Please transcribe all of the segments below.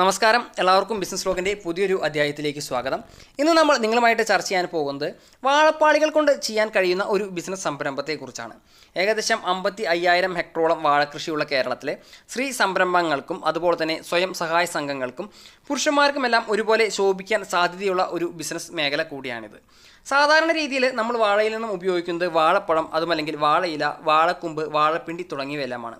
നമസ്കാരം എല്ലാവർക്കും ബിസിനസ് ലോകിൻ്റെ പുതിയൊരു അധ്യായത്തിലേക്ക് സ്വാഗതം ഇന്ന് നമ്മൾ നിങ്ങളുമായിട്ട് ചർച്ച ചെയ്യാൻ പോകുന്നത് വാഴപ്പാളികൾ കൊണ്ട് ചെയ്യാൻ കഴിയുന്ന ഒരു ബിസിനസ് സംരംഭത്തെക്കുറിച്ചാണ് ഏകദേശം അമ്പത്തി അയ്യായിരം ഹെക്ടറോളം വാഴകൃഷിയുള്ള കേരളത്തിലെ സ്ത്രീ സംരംഭങ്ങൾക്കും അതുപോലെ തന്നെ സ്വയം സഹായ സംഘങ്ങൾക്കും പുരുഷന്മാർക്കുമെല്ലാം ഒരുപോലെ ശോഭിക്കാൻ സാധ്യതയുള്ള ഒരു ബിസിനസ് മേഖല കൂടിയാണിത് സാധാരണ രീതിയിൽ നമ്മൾ വാഴയിൽ നിന്നും ഉപയോഗിക്കുന്നത് വാഴപ്പഴം അതുമല്ലെങ്കിൽ വാഴയില വാഴക്കുമ്പ് വാഴപ്പിണ്ടി തുടങ്ങിയവയെല്ലാമാണ്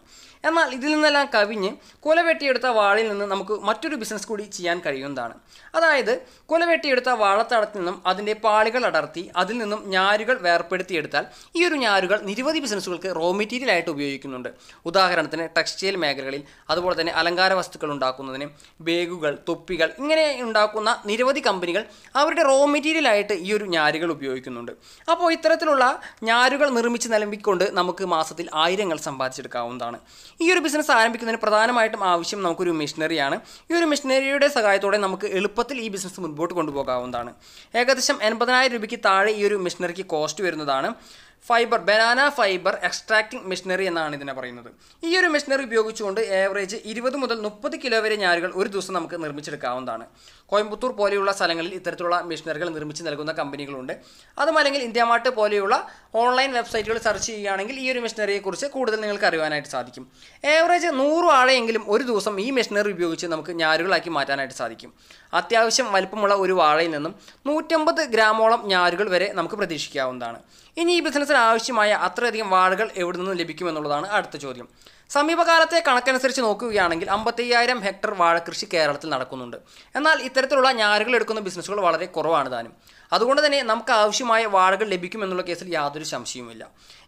എന്നാൽ ഇതിൽ നിന്നെല്ലാം കവിഞ്ഞ് കൊല വെട്ടിയെടുത്ത വാഴയിൽ നിന്ന് നമുക്ക് മറ്റൊരു ബിസിനസ് കൂടി ചെയ്യാൻ കഴിയുന്നതാണ് അതായത് കൊല വെട്ടിയെടുത്ത വാഴത്തടത്തിൽ നിന്നും അതിൻ്റെ പാളികൾ അടർത്തി അതിൽ നിന്നും ഞാരുകൾ വേർപ്പെടുത്തിയെടുത്താൽ ഈ ഒരു ഞാരുകൾ നിരവധി ബിസിനസ്സുകൾക്ക് റോ മെറ്റീരിയൽ ആയിട്ട് ഉപയോഗിക്കുന്നുണ്ട് ഉദാഹരണത്തിന് ടെക്സ്റ്റൈൽ മേഖലകളിൽ അതുപോലെ തന്നെ അലങ്കാര വസ്തുക്കൾ ഉണ്ടാക്കുന്നതിന് ബാഗുകൾ തൊപ്പികൾ ഇങ്ങനെ ഉണ്ടാക്കുന്ന നിരവധി കമ്പനികൾ അവരുടെ റോ മെറ്റീരിയൽ ആയിട്ട് ഈ ഒരു ഞാര് ഞാരുകൾ ഉപയോഗിക്കുന്നുണ്ട് അപ്പോൾ ഇത്തരത്തിലുള്ള ഞാരുകൾ നിർമ്മിച്ച് നിലമ്പിക്കൊണ്ട് നമുക്ക് മാസത്തിൽ ആയിരങ്ങൾ സമ്പാദിച്ചെടുക്കാവുന്നതാണ് ഈ ഒരു ബിസിനസ് ആരംഭിക്കുന്നതിന് പ്രധാനമായിട്ടും ആവശ്യം നമുക്കൊരു മെഷീനറിയാണ് ഈ ഒരു മെഷീനറിയുടെ സഹായത്തോടെ നമുക്ക് എളുപ്പത്തിൽ ഈ ബിസിനസ് മുൻപോട്ട് കൊണ്ടുപോകാവുന്നതാണ് ഏകദേശം എൺപതിനായിരം രൂപയ്ക്ക് താഴെ ഈ ഒരു മെഷീനറിക്ക് കോസ്റ്റ് വരുന്നതാണ് fibre banana fibre extracting machinery എന്നാണ് ഇതിനെ പറയുന്നത് ഈ ഒരു മെഷീനറി ഉപയോഗിച്ചുകൊണ്ട് ഏവറേജ് ഇരുപത് മുതൽ മുപ്പത് കിലോ വരെ ഞാരുകൾ ഒരു ദിവസം നമുക്ക് നിർമ്മിച്ചെടുക്കാവുന്നതാണ് കോയമ്പത്തൂർ പോലെയുള്ള സ്ഥലങ്ങളിൽ ഇത്തരത്തിലുള്ള മെഷീനറികൾ നിർമ്മിച്ച് നൽകുന്ന കമ്പനികളുണ്ട് അതുമല്ലെങ്കിൽ ഇന്ത്യമാർട്ട് പോലെയുള്ള ഓൺലൈൻ വെബ്സൈറ്റുകൾ സെർച്ച് ചെയ്യുകയാണെങ്കിൽ ഈ ഒരു മെഷീനറിയെക്കുറിച്ച് കൂടുതൽ നിങ്ങൾക്ക് അറിയാനായിട്ട് സാധിക്കും ഏവറേജ് നൂറ് വാഴയെങ്കിലും ഒരു ദിവസം ഈ മെഷീനറി ഉപയോഗിച്ച് നമുക്ക് ഞാരുകളാക്കി മാറ്റാനായിട്ട് സാധിക്കും അത്യാവശ്യം വലിപ്പമുള്ള ഒരു വാഴയിൽ നിന്നും നൂറ്റമ്പത് ഗ്രാമോളം ഞാരുകൾ വരെ നമുക്ക് പ്രതീക്ഷിക്കാവുന്നതാണ് ഇനി ഈ ബിസിനസ്സിന് ആവശ്യമായ അത്രയധികം വാഴകൾ എവിടെ നിന്ന് ലഭിക്കുമെന്നുള്ളതാണ് അടുത്ത ചോദ്യം സമീപകാലത്തെ കണക്കനുസരിച്ച് നോക്കുകയാണെങ്കിൽ അമ്പത്തയ്യായിരം ഹെക്ടർ വാഴകൃഷി കേരളത്തിൽ നടക്കുന്നുണ്ട് എന്നാൽ ഇത്തരത്തിലുള്ള ഞാറുകൾ എടുക്കുന്ന ബിസിനസ്സുകൾ വളരെ കുറവാണ് താനും അതുകൊണ്ട് തന്നെ നമുക്ക് ആവശ്യമായ വാഴകൾ ലഭിക്കുമെന്നുള്ള കേസിൽ യാതൊരു സംശയവുമില്ല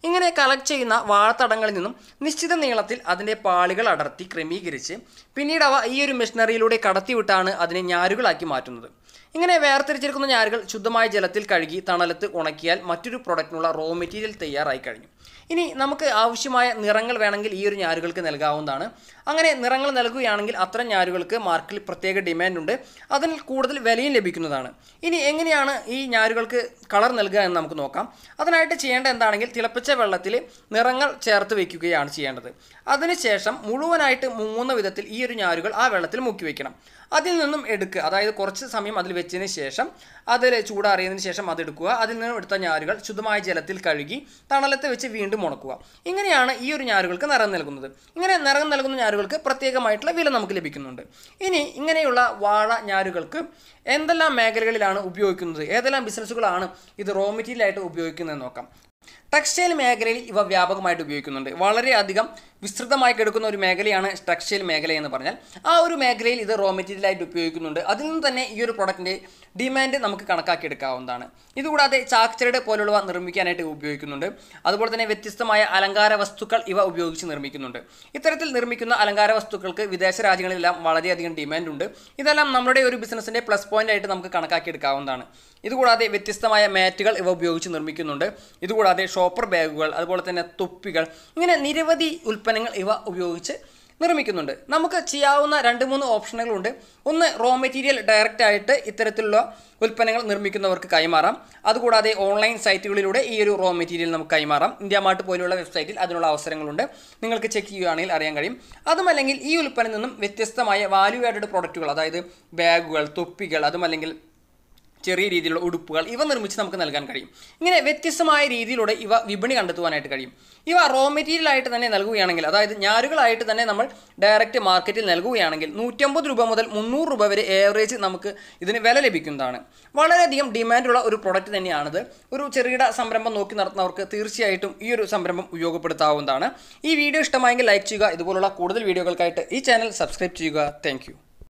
ഇങ്ങനെ കളക്ട് ചെയ്യുന്ന വാഴത്തടങ്ങളിൽ നിന്നും നിശ്ചിത നീളത്തിൽ അതിൻ്റെ പാളികൾ അടർത്തി ക്രമീകരിച്ച് പിന്നീട് അവ ഈ ഒരു മെഷീനറിയിലൂടെ കടത്തിവിട്ടാണ് അതിനെ ഞാരുകളാക്കി മാറ്റുന്നത് ഇങ്ങനെ വേർതിരിച്ചിരിക്കുന്ന ഞാറുകൾ ശുദ്ധമായ ജലത്തിൽ കഴുകി തണലത്ത് ഉണക്കിയാൽ മറ്റൊരു പ്രൊഡക്റ്റിനുള്ള റോ മെറ്റീരിയൽ തയ്യാറായി കഴിഞ്ഞു ഇനി നമുക്ക് ആവശ്യമായ നിറങ്ങൾ വേണമെങ്കിൽ ഈ ഒരു ഞാറുകൾക്ക് നൽകാവുന്നതാണ് അങ്ങനെ നിറങ്ങൾ നൽകുകയാണെങ്കിൽ അത്തരം ഞാറുകൾക്ക് മാർക്കറ്റിൽ പ്രത്യേക ഉണ്ട് അതിൽ കൂടുതൽ വിലയും ലഭിക്കുന്നതാണ് ഇനി എങ്ങനെയാണ് ഈ ഞാറുകൾക്ക് കളർ നൽകുക എന്ന് നമുക്ക് നോക്കാം അതിനായിട്ട് ചെയ്യേണ്ട എന്താണെങ്കിൽ തിളപ്പിച്ച വെള്ളത്തിൽ നിറങ്ങൾ ചേർത്ത് വയ്ക്കുകയാണ് ചെയ്യേണ്ടത് അതിനുശേഷം മുഴുവനായിട്ട് മൂന്ന വിധത്തിൽ ഈ ഒരു ഞാറുകൾ ആ വെള്ളത്തിൽ മുക്കി വയ്ക്കണം അതിൽ നിന്നും എടുക്കുക അതായത് കുറച്ച് സമയം അതിൽ വെച്ചതിന് ശേഷം അതിൽ ചൂടാറിയതിന് ശേഷം അതെടുക്കുക അതിൽ നിന്നും എടുത്ത ഞാരുകൾ ശുദ്ധമായ ജലത്തിൽ കഴുകി തണലത്ത് വെച്ച് വീണ്ടും ഉണക്കുക ഇങ്ങനെയാണ് ഈ ഒരു ഞാരുകൾക്ക് നിറം നൽകുന്നത് ഇങ്ങനെ നിറം നൽകുന്ന ഞാരുകൾക്ക് പ്രത്യേകമായിട്ടുള്ള വില നമുക്ക് ലഭിക്കുന്നുണ്ട് ഇനി ഇങ്ങനെയുള്ള വാഴ ഞാരുകൾക്ക് എന്തെല്ലാം മേഖലകളിലാണ് ഉപയോഗിക്കുന്നത് ഏതെല്ലാം ബിസിനസ്സുകളാണ് ഇത് റോ മെറ്റീരിയലായിട്ട് ഉപയോഗിക്കുന്നത് നോക്കാം ടെക്സ്റ്റൈൽ മേഖലയിൽ ഇവ വ്യാപകമായിട്ട് ഉപയോഗിക്കുന്നുണ്ട് വളരെയധികം വിസ്തൃതമായി കിടക്കുന്ന ഒരു മേഖലയാണ് ടെക്സ്റ്റൈൽ മേഖല എന്ന് പറഞ്ഞാൽ ആ ഒരു മേഖലയിൽ ഇത് റോ മെറ്റീരിയലായിട്ട് ഉപയോഗിക്കുന്നുണ്ട് അതിൽ നിന്ന് തന്നെ ഈ ഒരു പ്രൊഡക്റ്റിൻ്റെ ഡിമാൻഡ് നമുക്ക് കണക്കാക്കിയെടുക്കാവുന്നതാണ് ഇതുകൂടാതെ ചാക്ചറുടെ പോലുള്ളവ നിർമ്മിക്കാനായിട്ട് ഉപയോഗിക്കുന്നുണ്ട് അതുപോലെ തന്നെ വ്യത്യസ്തമായ അലങ്കാര വസ്തുക്കൾ ഇവ ഉപയോഗിച്ച് നിർമ്മിക്കുന്നുണ്ട് ഇത്തരത്തിൽ നിർമ്മിക്കുന്ന അലങ്കാര വസ്തുക്കൾക്ക് വിദേശ രാജ്യങ്ങളിലെല്ലാം വളരെയധികം ഡിമാൻഡ് ഉണ്ട് ഇതെല്ലാം നമ്മുടെ ഒരു ബിസിനസ്സിൻ്റെ പ്ലസ് പോയിൻ്റ് ആയിട്ട് നമുക്ക് കണക്കാക്കിയെടുക്കാവുന്നതാണ് ഇതുകൂടാതെ വ്യത്യസ്തമായ മാറ്റുകൾ ഇവ ഉപയോഗിച്ച് നിർമ്മിക്കുന്നുണ്ട് ഇതുകൂടാതെ കൂടാതെ ഷോപ്പർ ബാഗുകൾ അതുപോലെ തന്നെ തൊപ്പികൾ ഇങ്ങനെ നിരവധി ഉൽപ്പന്നങ്ങൾ ഇവ ഉപയോഗിച്ച് നിർമ്മിക്കുന്നുണ്ട് നമുക്ക് ചെയ്യാവുന്ന രണ്ട് മൂന്ന് ഓപ്ഷനുകളുണ്ട് ഒന്ന് റോ മെറ്റീരിയൽ ഡയറക്റ്റ് ആയിട്ട് ഇത്തരത്തിലുള്ള ഉൽപ്പന്നങ്ങൾ നിർമ്മിക്കുന്നവർക്ക് കൈമാറാം അതുകൂടാതെ ഓൺലൈൻ സൈറ്റുകളിലൂടെ ഈ ഒരു റോ മെറ്റീരിയൽ നമുക്ക് കൈമാറാം ഇന്ത്യ മാർട്ട് പോലെയുള്ള വെബ്സൈറ്റിൽ അതിനുള്ള അവസരങ്ങളുണ്ട് നിങ്ങൾക്ക് ചെക്ക് ചെയ്യുകയാണെങ്കിൽ അറിയാൻ കഴിയും അതുമല്ലെങ്കിൽ ഈ ഉൽപ്പന്നം നിന്നും വ്യത്യസ്തമായ വാല്യൂ ആഡഡ് പ്രോഡക്റ്റുകൾ അതായത് ബാഗുകൾ തൊപ്പികൾ അതുമല്ലെങ്കിൽ ചെറിയ രീതിയിലുള്ള ഉടുപ്പുകൾ ഇവ നിർമ്മിച്ച് നമുക്ക് നൽകാൻ കഴിയും ഇങ്ങനെ വ്യത്യസ്തമായ രീതിയിലൂടെ ഇവ വിപണി കണ്ടെത്തുവാനായിട്ട് കഴിയും ഇവ റോ മെറ്റീരിയൽ ആയിട്ട് തന്നെ നൽകുകയാണെങ്കിൽ അതായത് ഞാരുകളായിട്ട് തന്നെ നമ്മൾ ഡയറക്റ്റ് മാർക്കറ്റിൽ നൽകുകയാണെങ്കിൽ നൂറ്റമ്പത് രൂപ മുതൽ മുന്നൂറ് രൂപ വരെ ഏവറേജ് നമുക്ക് ഇതിന് വില ലഭിക്കുന്നതാണ് വളരെയധികം ഡിമാൻഡുള്ള ഒരു പ്രൊഡക്റ്റ് തന്നെയാണിത് ഒരു ചെറുകിട സംരംഭം നോക്കി നടത്തുന്നവർക്ക് തീർച്ചയായിട്ടും ഈ ഒരു സംരംഭം ഉപയോഗപ്പെടുത്താവുന്നതാണ് ഈ വീഡിയോ ഇഷ്ടമായെങ്കിൽ ലൈക്ക് ചെയ്യുക ഇതുപോലുള്ള കൂടുതൽ വീഡിയോകൾക്കായിട്ട് ഈ ചാനൽ സബ്സ്ക്രൈബ് ചെയ്യുക താങ്ക്